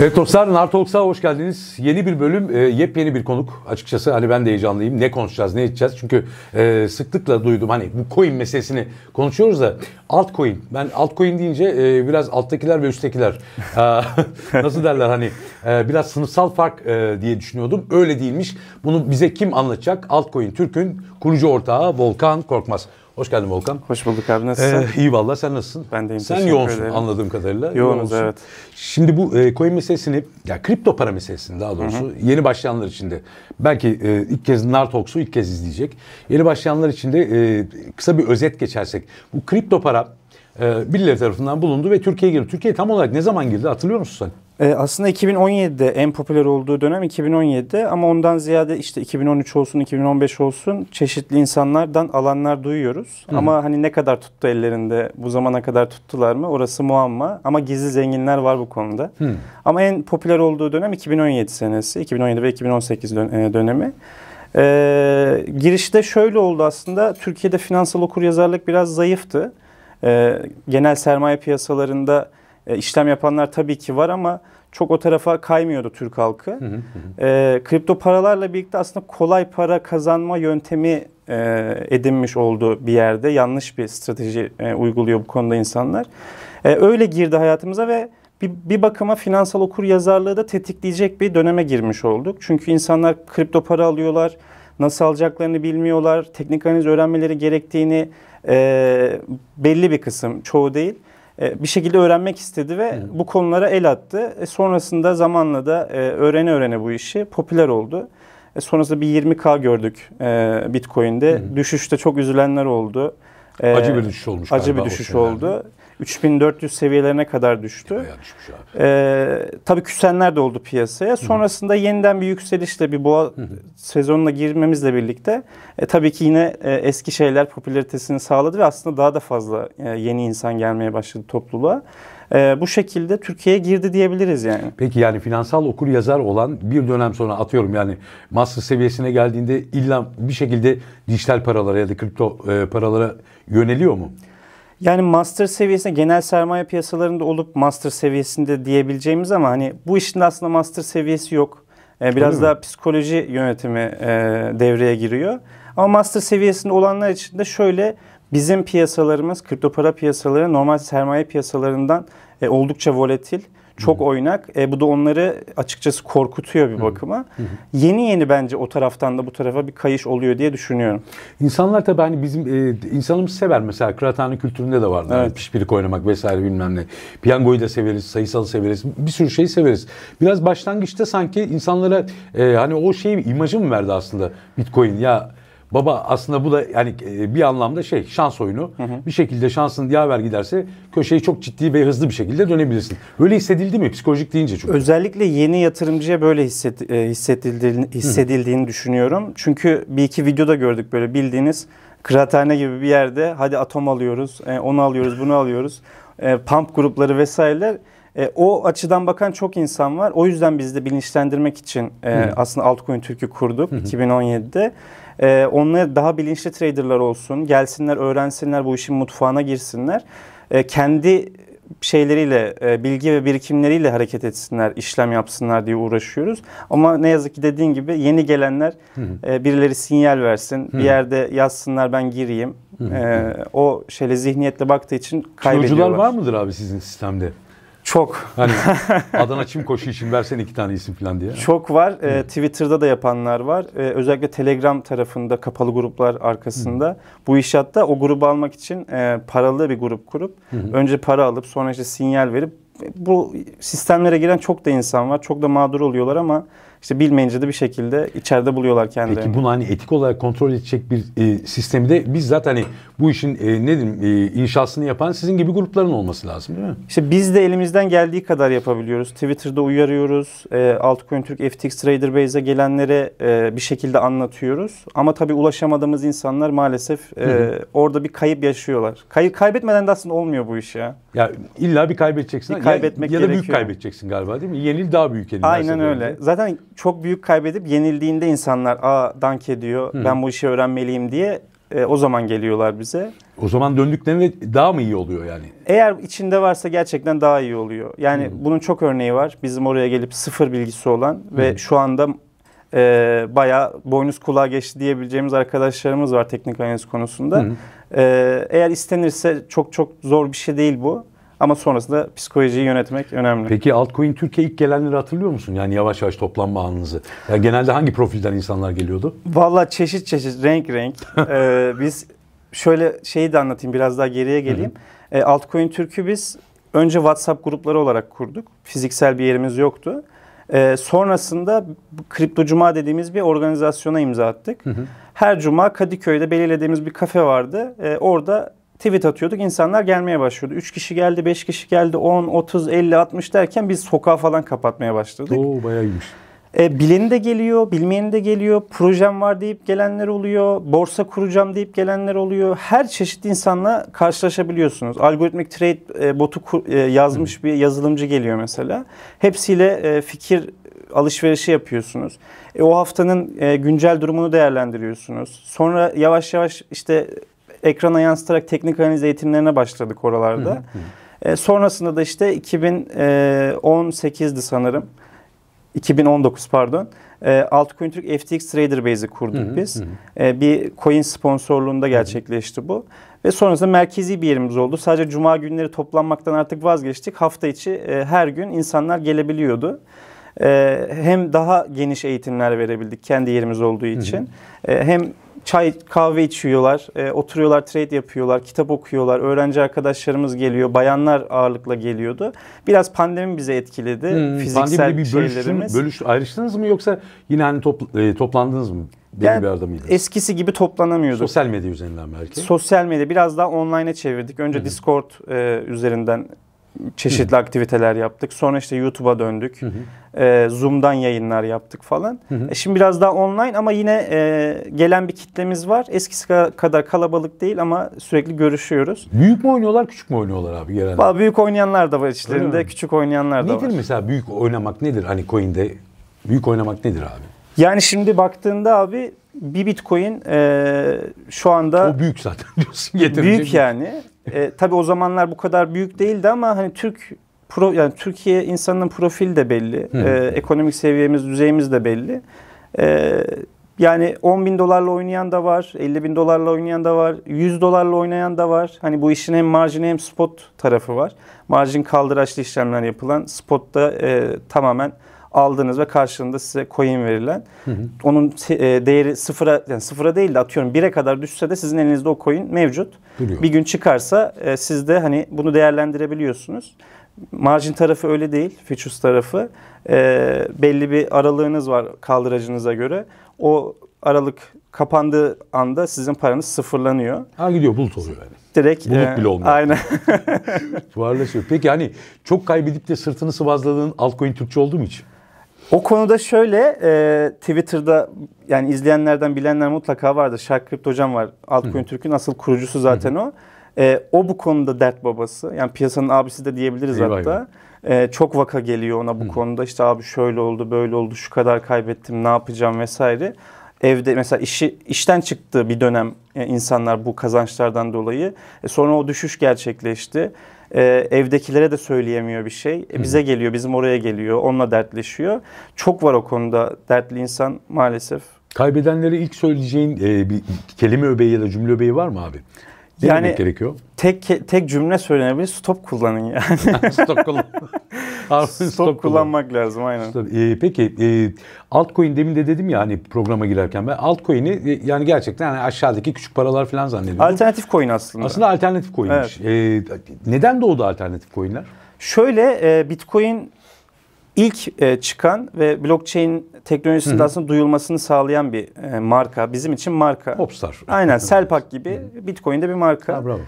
Evet dostlar Nartalks'a hoş geldiniz. Yeni bir bölüm, e, yepyeni bir konuk. Açıkçası hani ben de heyecanlıyım. Ne konuşacağız, ne edeceğiz? Çünkü e, sıklıkla duydum hani bu coin meselesini konuşuyoruz da altcoin. Ben altcoin deyince e, biraz alttakiler ve üsttekiler e, nasıl derler hani e, biraz sınıfsal fark e, diye düşünüyordum. Öyle değilmiş. Bunu bize kim anlatacak? Altcoin Türk'ün kurucu ortağı Volkan Korkmaz. Hoş geldin Volkan. Hoş bulduk abi nasılsın? Ee, iyi valla sen nasılsın? Ben de iyiyim. Sen yoğunsun ederim. anladığım kadarıyla. Yoğunuz yoğunsun. evet. Şimdi bu e, coin meselesini ya kripto para meselesini daha doğrusu Hı-hı. yeni başlayanlar için de belki e, ilk kez Nartox'u ilk kez izleyecek. Yeni başlayanlar için de e, kısa bir özet geçersek bu kripto para e, birileri tarafından bulundu ve Türkiye'ye girdi. Türkiye tam olarak ne zaman girdi hatırlıyor musun sen? E, aslında 2017'de en popüler olduğu dönem 2017'de ama ondan ziyade işte 2013 olsun 2015 olsun çeşitli insanlardan alanlar duyuyoruz. Hı. Ama hani ne kadar tuttu ellerinde bu zamana kadar tuttular mı orası muamma ama gizli zenginler var bu konuda. Hı. Ama en popüler olduğu dönem 2017 senesi 2017 ve 2018 e, dönemi. Ee, girişte şöyle oldu aslında Türkiye'de finansal okuryazarlık biraz zayıftı. Ee, genel sermaye piyasalarında e, işlem yapanlar tabii ki var ama çok o tarafa kaymıyordu Türk halkı. Hı hı hı. E, kripto paralarla birlikte aslında kolay para kazanma yöntemi e, edinmiş oldu bir yerde. Yanlış bir strateji e, uyguluyor bu konuda insanlar. E, öyle girdi hayatımıza ve bir, bir bakıma finansal okur yazarlığı da tetikleyecek bir döneme girmiş olduk. Çünkü insanlar kripto para alıyorlar, nasıl alacaklarını bilmiyorlar, teknik analiz öğrenmeleri gerektiğini e, belli bir kısım, çoğu değil e, bir şekilde öğrenmek istedi ve bu konulara el attı. E, sonrasında zamanla da e, öğrene öğrene bu işi popüler oldu. E, sonrasında bir 20K gördük Bitcoin'de. Hı. Düşüşte çok üzülenler oldu. acı bir düşüş olmuş. Acı bir düşüş oldu. 3400 seviyelerine kadar düştü. Bayağı düşmüş abi. Ee, tabii küsenler de oldu piyasaya. Sonrasında Hı-hı. yeniden bir yükselişle bir boğa Hı-hı. sezonuna girmemizle birlikte e, tabii ki yine e, eski şeyler popülaritesini sağladı ve aslında daha da fazla e, yeni insan gelmeye başladı topluluğa e, bu şekilde Türkiye'ye girdi diyebiliriz yani. Peki yani finansal okur yazar olan bir dönem sonra atıyorum yani master seviyesine geldiğinde illa bir şekilde dijital paralara ya da kripto e, paralara yöneliyor mu? Yani master seviyesinde genel sermaye piyasalarında olup master seviyesinde diyebileceğimiz ama hani bu işin aslında master seviyesi yok. Ee, biraz Öyle daha mi? psikoloji yönetimi e, devreye giriyor. Ama master seviyesinde olanlar için de şöyle bizim piyasalarımız kripto para piyasaları normal sermaye piyasalarından e, oldukça volatil. Çok oynak. E, bu da onları açıkçası korkutuyor bir bakıma. yeni yeni bence o taraftan da bu tarafa bir kayış oluyor diye düşünüyorum. İnsanlar tabii hani bizim e, insanımız sever mesela kıraathane kültüründe de vardır. Evet. Yani pişpirik oynamak vesaire bilmem ne. Piyangoyu da severiz, sayısal severiz. Bir sürü şey severiz. Biraz başlangıçta sanki insanlara e, hani o şey imajı mı verdi aslında Bitcoin ya Baba aslında bu da yani e, bir anlamda şey şans oyunu. Hı hı. Bir şekilde şansın yaver giderse köşeyi çok ciddi ve hızlı bir şekilde dönebilirsin. Öyle hissedildi mi psikolojik deyince çünkü? Özellikle yeni yatırımcıya böyle hisset, e, hissedildiğini, hissedildiğini hı. düşünüyorum. Çünkü bir iki videoda gördük böyle bildiğiniz kıraathane gibi bir yerde hadi atom alıyoruz, e, onu alıyoruz, bunu alıyoruz. Pump grupları vesaireler. E, o açıdan bakan çok insan var. O yüzden biz de bilinçlendirmek için e, aslında altcoin Türk'ü kurduk hı hı. 2017'de. E, ee, onlara daha bilinçli traderlar olsun. Gelsinler, öğrensinler, bu işin mutfağına girsinler. E, kendi şeyleriyle, e, bilgi ve birikimleriyle hareket etsinler, işlem yapsınlar diye uğraşıyoruz. Ama ne yazık ki dediğin gibi yeni gelenler E, birileri sinyal versin, hı. bir yerde yazsınlar ben gireyim. E, o şeyle zihniyetle baktığı için kaybediyorlar. Kilocular var mıdır abi sizin sistemde? Çok. Hani Adana koşu için versen iki tane isim falan diye. Çok var. Ee, hı. Twitter'da da yapanlar var. E, özellikle Telegram tarafında kapalı gruplar arkasında. Hı. Bu işatta o grubu almak için e, paralı bir grup kurup hı. önce para alıp sonra işte sinyal verip bu sistemlere giren çok da insan var. Çok da mağdur oluyorlar ama işte bilmeyince de bir şekilde içeride buluyorlar kendilerini. Peki bunu hani etik olarak kontrol edecek bir e, sistemi de biz zaten hani bu işin e, ne diyeyim e, inşasını yapan sizin gibi grupların olması lazım değil mi? İşte biz de elimizden geldiği kadar yapabiliyoruz. Twitter'da uyarıyoruz. E, Altcoin Türk FTX Trader Base'e gelenlere e, bir şekilde anlatıyoruz. Ama tabii ulaşamadığımız insanlar maalesef e, hı hı. orada bir kayıp yaşıyorlar. Kay kaybetmeden de aslında olmuyor bu iş ya. Ya illa bir kaybedeceksin. Bir kaybetmek ya, ya da gerekiyor. büyük kaybedeceksin galiba değil mi? Yenil daha büyük yenil. Aynen öyle. Zaten çok büyük kaybedip yenildiğinde insanlar aa dank ediyor Hı. ben bu işi öğrenmeliyim diye e, o zaman geliyorlar bize. O zaman döndüklerinde daha mı iyi oluyor yani? Eğer içinde varsa gerçekten daha iyi oluyor. Yani Hı. bunun çok örneği var. Bizim oraya gelip sıfır bilgisi olan ve Hı. şu anda e, bayağı boynuz kulağa geçti diyebileceğimiz arkadaşlarımız var teknik analiz konusunda. Hı. E, eğer istenirse çok çok zor bir şey değil bu. Ama sonrasında psikolojiyi yönetmek önemli. Peki altcoin Türkiye ilk gelenleri hatırlıyor musun? Yani yavaş yavaş toplanma anınızı. Yani genelde hangi profilden insanlar geliyordu? Valla çeşit çeşit, renk renk. ee, biz şöyle şeyi de anlatayım biraz daha geriye geleyim. Hı ee, altcoin Türk'ü biz önce WhatsApp grupları olarak kurduk. Fiziksel bir yerimiz yoktu. E, sonrasında Kripto Cuma dediğimiz bir organizasyona imza attık. Hı hı. Her cuma Kadıköy'de belirlediğimiz bir kafe vardı. E, orada tweet atıyorduk. İnsanlar gelmeye başlıyordu. 3 kişi geldi, 5 kişi geldi, 10, 30, 50, 60 derken biz sokağı falan kapatmaya başladık. Oo bayağıymış. iyiymiş. E, bileni de geliyor, bilmeyeni de geliyor. Projem var deyip gelenler oluyor. Borsa kuracağım deyip gelenler oluyor. Her çeşit insanla karşılaşabiliyorsunuz. Algoritmik trade e, botu e, yazmış bir yazılımcı geliyor mesela. Hepsiyle e, fikir alışverişi yapıyorsunuz. E, o haftanın e, güncel durumunu değerlendiriyorsunuz. Sonra yavaş yavaş işte ekrana yansıtarak teknik analiz eğitimlerine başladık oralarda. Hı hı. E, sonrasında da işte 2018'di e, sanırım. 2019 pardon. E, Altcoin Türk FTX Trader Base'i kurduk hı hı, biz. Hı. E, bir coin sponsorluğunda gerçekleşti hı hı. bu. Ve sonrasında merkezi bir yerimiz oldu. Sadece cuma günleri toplanmaktan artık vazgeçtik. Hafta içi e, her gün insanlar gelebiliyordu. E, hem daha geniş eğitimler verebildik kendi yerimiz olduğu için. Hı hı. E, hem çay kahve içiyorlar, e, oturuyorlar, trade yapıyorlar, kitap okuyorlar. Öğrenci arkadaşlarımız geliyor, bayanlar ağırlıkla geliyordu. Biraz pandemi bize etkiledi. Hmm, fiziksel bir şeylerimiz. Bölüş, ayrıştınız mı yoksa yine hani topl e, toplandınız mı? Deli yani, bir Eskisi gibi toplanamıyorduk. Sosyal medya üzerinden belki. Sosyal medya biraz daha online'a çevirdik. Önce Hı-hı. Discord e, üzerinden çeşitli Hı-hı. aktiviteler yaptık. Sonra işte YouTube'a döndük. E, Zoom'dan yayınlar yaptık falan. E, şimdi biraz daha online ama yine e, gelen bir kitlemiz var. Eskisi kadar kalabalık değil ama sürekli görüşüyoruz. Büyük mü oynuyorlar, küçük mü oynuyorlar abi genelde? Valla büyük oynayanlar da var içlerinde, küçük oynayanlar nedir da var. Nedir mesela büyük oynamak nedir? Hani coin'de büyük oynamak nedir abi? Yani şimdi baktığında abi bir bitcoin e, şu anda... O büyük zaten diyorsun. Büyük yani e, tabii o zamanlar bu kadar büyük değildi ama hani Türk pro, yani Türkiye insanının profili de belli. E, ekonomik seviyemiz, düzeyimiz de belli. E, yani 10 bin dolarla oynayan da var, 50 bin dolarla oynayan da var, 100 dolarla oynayan da var. Hani bu işin hem marjini hem spot tarafı var. Marjin kaldıraçlı işlemler yapılan, spotta e, tamamen aldığınız ve karşılığında size coin verilen hı hı. onun e, değeri sıfıra yani sıfıra değil de atıyorum bire kadar düşse de sizin elinizde o coin mevcut. Duruyor. Bir gün çıkarsa e, siz de hani bunu değerlendirebiliyorsunuz. Margin tarafı öyle değil. Futures tarafı e, belli bir aralığınız var kaldıracınıza göre. O aralık kapandığı anda sizin paranız sıfırlanıyor. Ha gidiyor bulut oluyor yani. Direkt. Bulut e, bile olmuyor. Aynen. Tuvarlaşıyor. Peki hani çok kaybedip de sırtını sıvazladığın altcoin Türkçe oldu mu hiç? O konuda şöyle e, Twitter'da yani izleyenlerden bilenler mutlaka vardır. kripto hocam var. Altcoin Türk'ün asıl kurucusu zaten Hı. o. E, o bu konuda dert babası. Yani piyasanın abisi de diyebiliriz eyvah hatta. E, çok vaka geliyor ona bu Hı. konuda. İşte abi şöyle oldu, böyle oldu, şu kadar kaybettim, ne yapacağım vesaire. Evde mesela işi işten çıktı bir dönem e, insanlar bu kazançlardan dolayı. E, sonra o düşüş gerçekleşti. E, evdekilere de söyleyemiyor bir şey. E, bize geliyor, bizim oraya geliyor. Onunla dertleşiyor. Çok var o konuda dertli insan maalesef. Kaybedenlere ilk söyleyeceğin e, bir kelime öbeği ya da cümle öbeği var mı abi? Ne yani gerekiyor? Tek tek cümle söylenebilir. Stop kullanın yani. stop kullan. stop, stop kullanmak kullan. lazım aynen. Stop. Ee, peki e, altcoin demin de dedim ya hani programa girerken ben altcoin'i e, yani gerçekten hani aşağıdaki küçük paralar falan zannediyorum. Alternatif coin aslında. Aslında alternatif coin'miş. Evet. E, neden doğdu alternatif coin'ler? Şöyle e, Bitcoin ilk e, çıkan ve blockchain teknolojisinin aslında duyulmasını sağlayan bir e, marka. Bizim için marka. Popstar. Aynen Selpak gibi Bitcoin'de bir marka. Ha, bravo.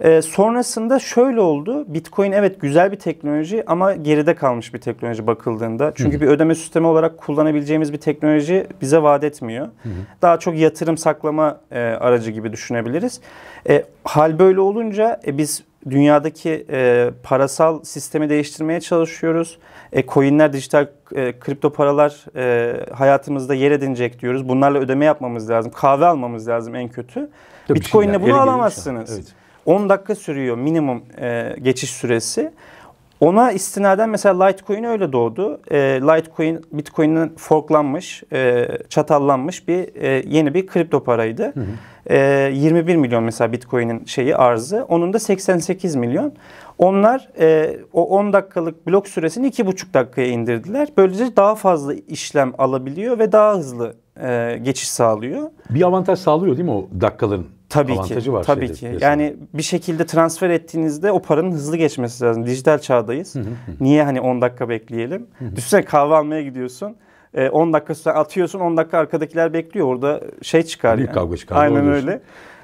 E, sonrasında şöyle oldu. Bitcoin evet güzel bir teknoloji ama geride kalmış bir teknoloji bakıldığında. Çünkü hı bir ödeme sistemi olarak kullanabileceğimiz bir teknoloji bize vaat etmiyor. hı Daha çok yatırım saklama e, aracı gibi düşünebiliriz. E, hal böyle olunca e, biz dünyadaki e, parasal sistemi değiştirmeye çalışıyoruz. E, coinler, dijital e, kripto paralar e, hayatımızda yer edinecek diyoruz. Bunlarla ödeme yapmamız lazım. Kahve almamız lazım en kötü. Bitcoin'le bunu alamazsınız. Evet. 10 dakika sürüyor minimum e, geçiş süresi. Ona istinaden mesela Litecoin öyle doğdu. E, Litecoin, Bitcoin'in forklanmış, e, çatallanmış bir e, yeni bir kripto paraydı. Hı hı. E, ee, 21 milyon mesela Bitcoin'in şeyi arzı. Onun da 88 milyon. Onlar e, o 10 dakikalık blok süresini 2,5 dakikaya indirdiler. Böylece daha fazla işlem alabiliyor ve daha hızlı e, geçiş sağlıyor. Bir avantaj sağlıyor değil mi o dakikaların? Tabii avantajı ki. var. Tabii ki. Piyasada. Yani bir şekilde transfer ettiğinizde o paranın hızlı geçmesi lazım. Dijital çağdayız. Niye hani 10 dakika bekleyelim? Hı Düşünsene kahve almaya gidiyorsun. 10 e, dakika sonra atıyorsun 10 dakika arkadakiler bekliyor orada şey çıkar. Büyük yani. kavga çıkar. Aynen öyle.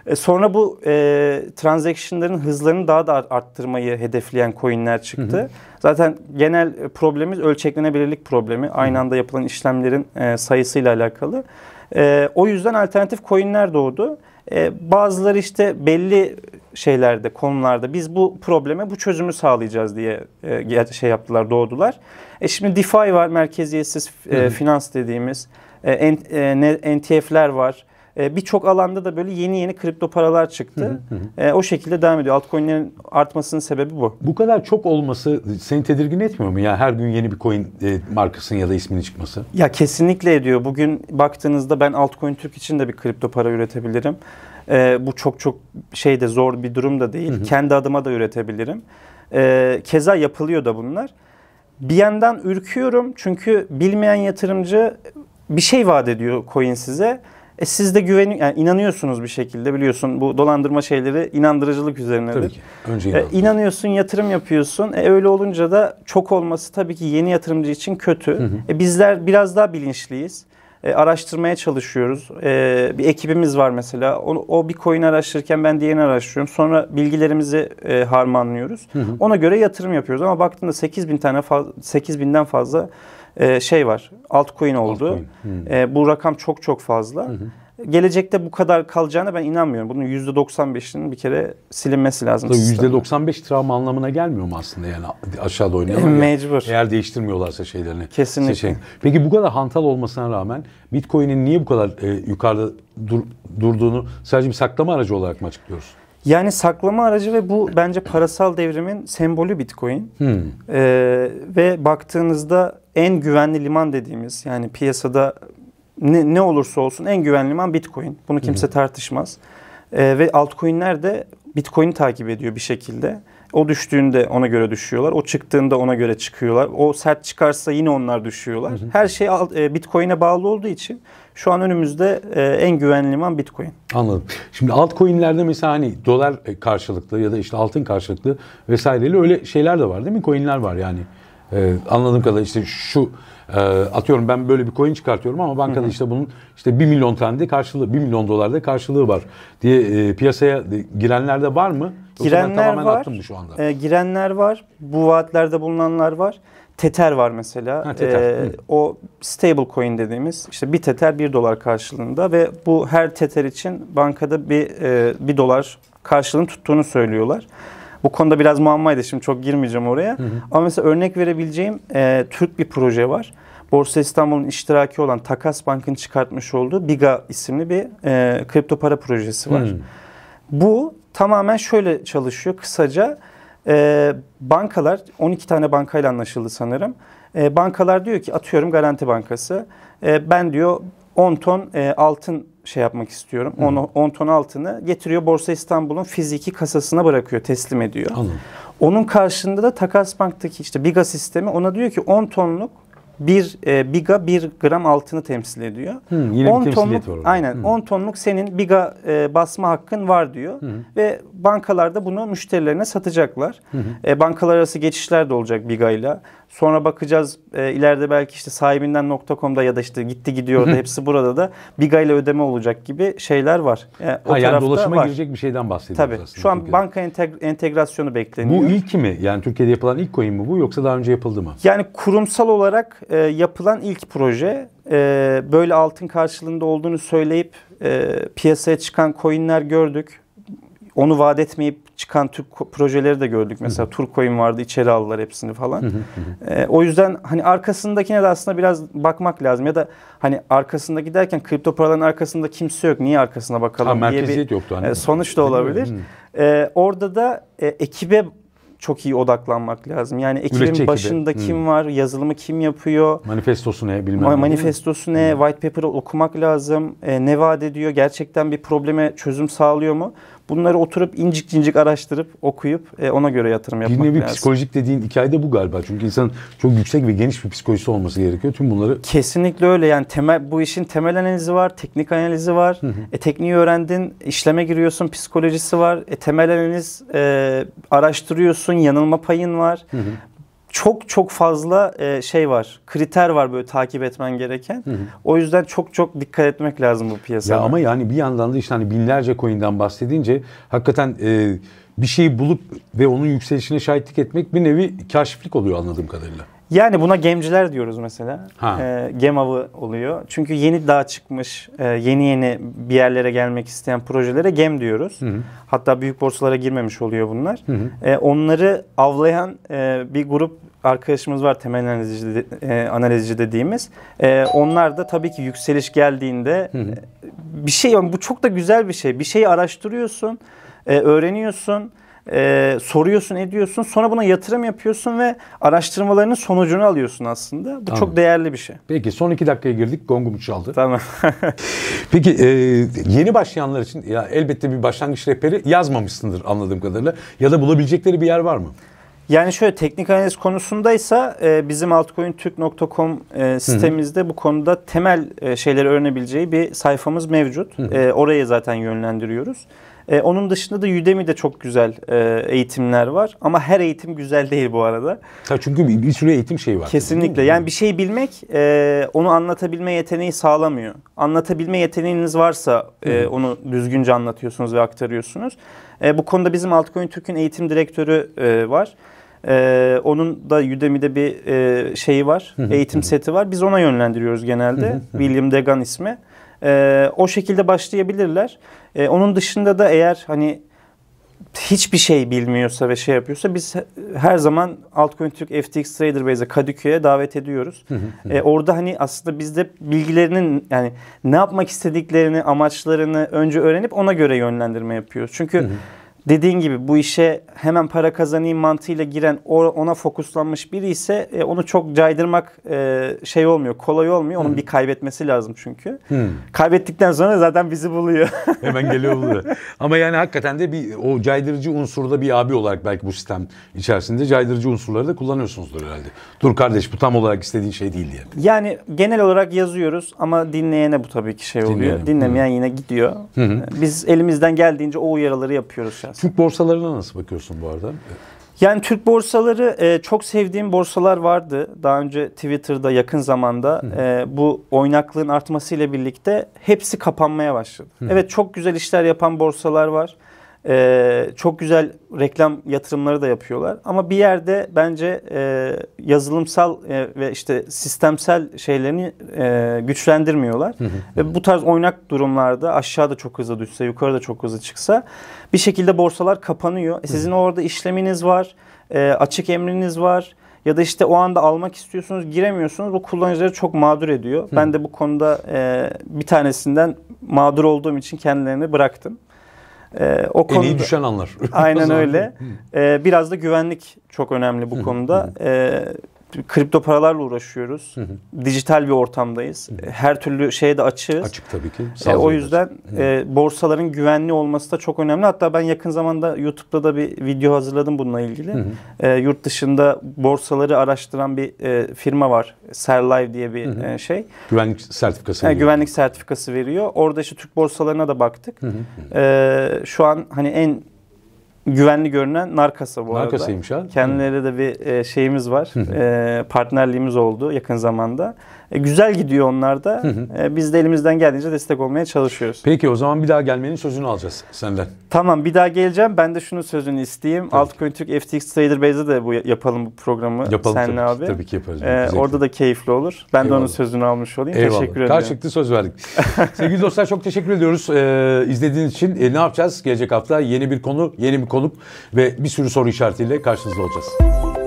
E, sonra bu e, transaction'ların hızlarını daha da arttırmayı hedefleyen coin'ler çıktı. Hı hı. Zaten genel problemimiz ölçeklenebilirlik problemi. Aynı anda yapılan işlemlerin e, sayısıyla alakalı. E, o yüzden alternatif coin'ler doğdu. E, bazıları işte belli şeylerde, konularda biz bu probleme bu çözümü sağlayacağız diye e, şey yaptılar, doğdular. E şimdi DeFi var, merkeziyetsiz e, finans dediğimiz. E, NTF'ler e, var. E, Birçok alanda da böyle yeni yeni kripto paralar çıktı. Hı hı hı. E, o şekilde devam ediyor. Altcoin'lerin artmasının sebebi bu. Bu kadar çok olması seni tedirgin etmiyor mu? Yani her gün yeni bir coin e, markasının ya da isminin çıkması. Ya kesinlikle ediyor. Bugün baktığınızda ben altcoin Türk için de bir kripto para üretebilirim. E, bu çok çok şey de zor bir durum da değil. Hı hı. Kendi adıma da üretebilirim. E, keza yapılıyor da bunlar. Bir yandan ürküyorum çünkü bilmeyen yatırımcı bir şey vaat ediyor coin size e siz de güven yani inanıyorsunuz bir şekilde biliyorsun bu dolandırma şeyleri inandırıcılık üzerine. Tabii ki. Önce e, inanıyorsun, yatırım yapıyorsun. E, öyle olunca da çok olması tabii ki yeni yatırımcı için kötü. Hı hı. E, bizler biraz daha bilinçliyiz. E, araştırmaya çalışıyoruz. E, bir ekibimiz var mesela. O, o bir coin araştırırken ben diğerini araştırıyorum. Sonra bilgilerimizi e, harmanlıyoruz. Hı hı. Ona göre yatırım yapıyoruz ama baktığında 8 bin tane fa- 8000'den fazla ee, şey var. Altcoin oldu. Altcoin. Hmm. E, bu rakam çok çok fazla. Hı hı. Gelecekte bu kadar kalacağına ben inanmıyorum. Bunun %95'inin bir kere silinmesi lazım. %95 travma anlamına gelmiyor mu aslında yani aşağıda oynayan? E, mecbur. Eğer değiştirmiyorlarsa şeylerini. Kesinlikle. Seçen. Peki bu kadar hantal olmasına rağmen Bitcoin'in niye bu kadar e, yukarıda dur, durduğunu sadece bir saklama aracı olarak mı açıklıyoruz? Yani saklama aracı ve bu bence parasal devrimin sembolü Bitcoin. Hmm. Ee, ve baktığınızda en güvenli liman dediğimiz yani piyasada ne, ne olursa olsun en güvenli liman Bitcoin. Bunu kimse Hı-hı. tartışmaz. E, ve altcoin'ler de Bitcoin'i takip ediyor bir şekilde. O düştüğünde ona göre düşüyorlar. O çıktığında ona göre çıkıyorlar. O sert çıkarsa yine onlar düşüyorlar. Hı hı. Her şey e, Bitcoin'e bağlı olduğu için şu an önümüzde e, en güvenli liman Bitcoin. Anladım. Şimdi altcoin'lerde mesela hani dolar karşılıklı ya da işte altın karşılıklı vesaireli öyle şeyler de var değil mi? Coin'ler var yani. Ee, anladığım kadarıyla işte şu e, atıyorum ben böyle bir coin çıkartıyorum ama bankada işte bunun işte 1 milyon tane de karşılığı 1 milyon dolar da karşılığı var diye e, piyasaya girenlerde var mı? Yoksa girenler ben var. Şu anda. E, girenler var. Bu vaatlerde bulunanlar var. Tether var mesela. Ha, teter. Ee, o stable coin dediğimiz işte bir Tether bir dolar karşılığında ve bu her Tether için bankada bir e, bir dolar karşılığını tuttuğunu söylüyorlar. Bu konuda biraz muammaydı. Şimdi çok girmeyeceğim oraya. Hı hı. Ama mesela örnek verebileceğim e, Türk bir proje var. Borsa İstanbul'un iştiraki olan Takas Bank'ın çıkartmış olduğu Biga isimli bir e, kripto para projesi var. Hmm. Bu tamamen şöyle çalışıyor kısaca. E, bankalar 12 tane bankayla anlaşıldı sanırım. E, bankalar diyor ki atıyorum Garanti Bankası. E, ben diyor 10 ton e, altın şey yapmak istiyorum. Hı. Onu 10 ton altını getiriyor Borsa İstanbul'un fiziki kasasına bırakıyor, teslim ediyor. Anladım. Onun karşında da Takas Bank'taki işte Biga sistemi ona diyor ki 10 tonluk 1 e, biga 1 gram altını temsil ediyor. Hı, yine 10 bir tonluk var aynen Hı. 10 tonluk senin biga e, basma hakkın var diyor Hı. ve bankalarda bunu müşterilerine satacaklar. E, bankalar arası geçişler de olacak biga ile. Sonra bakacağız e, ileride belki işte sahibinden .com'da ya da işte gitti gidiyor da hepsi burada da biga ile ödeme olacak gibi şeyler var. E, o yani dolaşıma var. girecek bir şeyden bahsediyoruz Tabii. aslında. Şu an Türkiye'de. banka enteg- entegrasyonu bekleniyor. Bu ilk mi? Yani Türkiye'de yapılan ilk coin mi bu yoksa daha önce yapıldı mı? Yani kurumsal olarak e, yapılan ilk proje. E, böyle altın karşılığında olduğunu söyleyip e, piyasaya çıkan coinler gördük. Onu vaat etmeyip çıkan Türk projeleri de gördük. Mesela Turcoin vardı içeri aldılar hepsini falan. e, o yüzden hani arkasındakine de aslında biraz bakmak lazım. Ya da hani arkasındaki derken kripto paraların arkasında kimse yok. Niye arkasına bakalım ha, diye bir yoktu, hani. e, sonuç da olabilir. e, orada da e, ekibe çok iyi odaklanmak lazım. Yani ekibin Üretçi başında ekibi. kim hmm. var, yazılımı kim yapıyor. Manifestosu ne bilmem ne. Manifestosu ne, hmm. white paperı okumak lazım. E, ne vaat ediyor, gerçekten bir probleme çözüm sağlıyor mu? Bunları oturup incik incik araştırıp okuyup e, ona göre yatırım yapmak bir nevi lazım. psikolojik dediğin hikayede bu galiba. Çünkü insan çok yüksek ve geniş bir psikolojisi olması gerekiyor. Tüm bunları Kesinlikle öyle. Yani temel bu işin temel analizi var, teknik analizi var. Hı hı. E tekniği öğrendin, işleme giriyorsun, psikolojisi var. E temel analiz e, araştırıyorsun, yanılma payın var. Hı hı çok çok fazla e, şey var, kriter var böyle takip etmen gereken. Hı hı. O yüzden çok çok dikkat etmek lazım bu piyasada. Ya ama yani bir yandan da işte hani binlerce coin'den bahsedince hakikaten e, bir şeyi bulup ve onun yükselişine şahitlik etmek bir nevi kaşiflik oluyor anladığım kadarıyla. Yani buna gemciler diyoruz mesela. Ha. E, gem avı oluyor. Çünkü yeni daha çıkmış, e, yeni yeni bir yerlere gelmek isteyen projelere gem diyoruz. Hı hı. Hatta büyük borsalara girmemiş oluyor bunlar. Hı hı. E, onları avlayan e, bir grup arkadaşımız var temel analizci, de, e, analizci dediğimiz. E, onlar da tabii ki yükseliş geldiğinde hı hı. E, bir şey, bu çok da güzel bir şey. Bir şeyi araştırıyorsun, e, öğreniyorsun e, soruyorsun, ediyorsun. Sonra buna yatırım yapıyorsun ve araştırmalarının sonucunu alıyorsun aslında. Bu tamam. çok değerli bir şey. Peki son iki dakikaya girdik. Gongum çaldı. Tamam. Peki e, yeni başlayanlar için ya elbette bir başlangıç rehberi yazmamışsındır anladığım kadarıyla. Ya da bulabilecekleri bir yer var mı? Yani şöyle teknik analiz konusundaysa e, bizim altcointürk.com e, sitemizde hı hı. bu konuda temel e, şeyleri öğrenebileceği bir sayfamız mevcut. E, oraya zaten yönlendiriyoruz. E, onun dışında da Udemy'de çok güzel e, eğitimler var. Ama her eğitim güzel değil bu arada. Tabii çünkü bir, bir sürü eğitim şeyi var. Kesinlikle. Yani bir şey bilmek e, onu anlatabilme yeteneği sağlamıyor. Anlatabilme yeteneğiniz varsa e, onu düzgünce anlatıyorsunuz ve aktarıyorsunuz. E, bu konuda bizim Altcoin Türk'ün eğitim direktörü e, var. Ee, onun da Udemy'de bir e, şeyi var, eğitim seti var. Biz ona yönlendiriyoruz genelde. William Degan ismi. E, o şekilde başlayabilirler. E, onun dışında da eğer hani hiçbir şey bilmiyorsa ve şey yapıyorsa biz her zaman Altcoin Türk FTX Trader Base'e Kadıköy'e davet ediyoruz. e, orada hani aslında biz de bilgilerinin yani ne yapmak istediklerini, amaçlarını önce öğrenip ona göre yönlendirme yapıyoruz. Çünkü dediğin gibi bu işe hemen para kazanayım mantığıyla giren ona fokuslanmış biri ise e, onu çok caydırmak e, şey olmuyor kolay olmuyor. Onun hmm. bir kaybetmesi lazım çünkü. Hmm. Kaybettikten sonra zaten bizi buluyor. hemen geliyor buluyor. Ama yani hakikaten de bir o caydırıcı unsurda bir abi olarak belki bu sistem içerisinde caydırıcı unsurları da kullanıyorsunuzdur herhalde. Dur kardeş bu tam olarak istediğin şey değil diye. Yani genel olarak yazıyoruz ama dinleyene bu tabii ki şey oluyor. Dinleyelim. Dinlemeyen hmm. yine gidiyor. Hı Biz elimizden geldiğince o uyarıları yapıyoruz bakacağız. Türk borsalarına nasıl bakıyorsun bu arada? Yani Türk borsaları e, çok sevdiğim borsalar vardı. Daha önce Twitter'da yakın zamanda e, bu oynaklığın artmasıyla birlikte hepsi kapanmaya başladı. Hı. Evet çok güzel işler yapan borsalar var. E, çok güzel reklam yatırımları da yapıyorlar. Ama bir yerde bence e, yazılımsal e, ve işte sistemsel şeylerini e, güçlendirmiyorlar. ve bu tarz oynak durumlarda aşağıda çok hızlı düşse, yukarıda çok hızlı çıksa bir şekilde borsalar kapanıyor. E, sizin orada işleminiz var, e, açık emriniz var ya da işte o anda almak istiyorsunuz giremiyorsunuz bu kullanıcıları çok mağdur ediyor. Hı. Ben de bu konuda e, bir tanesinden mağdur olduğum için kendilerini bıraktım. E, o konuda, en iyi düşen anlar. Aynen öyle. E, biraz da güvenlik çok önemli bu konuda. E, kripto paralarla uğraşıyoruz. Hı hı. Dijital bir ortamdayız. Hı hı. Her türlü şeye de açığız. Açık tabii ki. E, o yüzden e, borsaların güvenli olması da çok önemli. Hatta ben yakın zamanda YouTube'da da bir video hazırladım bununla ilgili. Hı hı. E, yurt dışında borsaları araştıran bir e, firma var. Serlive diye bir hı hı. E, şey. Güvenlik sertifikası. E, güvenlik sertifikası veriyor. Orada işte Türk borsalarına da baktık. Hı hı. E, şu an hani en güvenli görünen Narkasa bu Narkasıymış arada. Narkasa'ymış ha. Kendileri de bir e, şeyimiz var. E, partnerliğimiz oldu yakın zamanda. E, güzel gidiyor onlar da. Hı hı. E, biz de elimizden geldiğince destek olmaya çalışıyoruz. Peki o zaman bir daha gelmenin sözünü alacağız senden. Tamam bir daha geleceğim. Ben de şunu sözünü isteyeyim. Tabii. Altcoin Türk FTX Trader Base'de de bu yapalım bu programı yapalım senle tabii abi. tabii ki yaparız. Ee, orada da keyifli olur. Ben Eyvallah. de onun sözünü almış olayım. Eyvallah. Teşekkür ederim. Karşılıklı söz verdik. Sevgili dostlar çok teşekkür ediyoruz ee, izlediğiniz için. E, ne yapacağız? Gelecek hafta yeni bir konu, yeni bir konuk ve bir sürü soru işaretiyle karşınızda olacağız.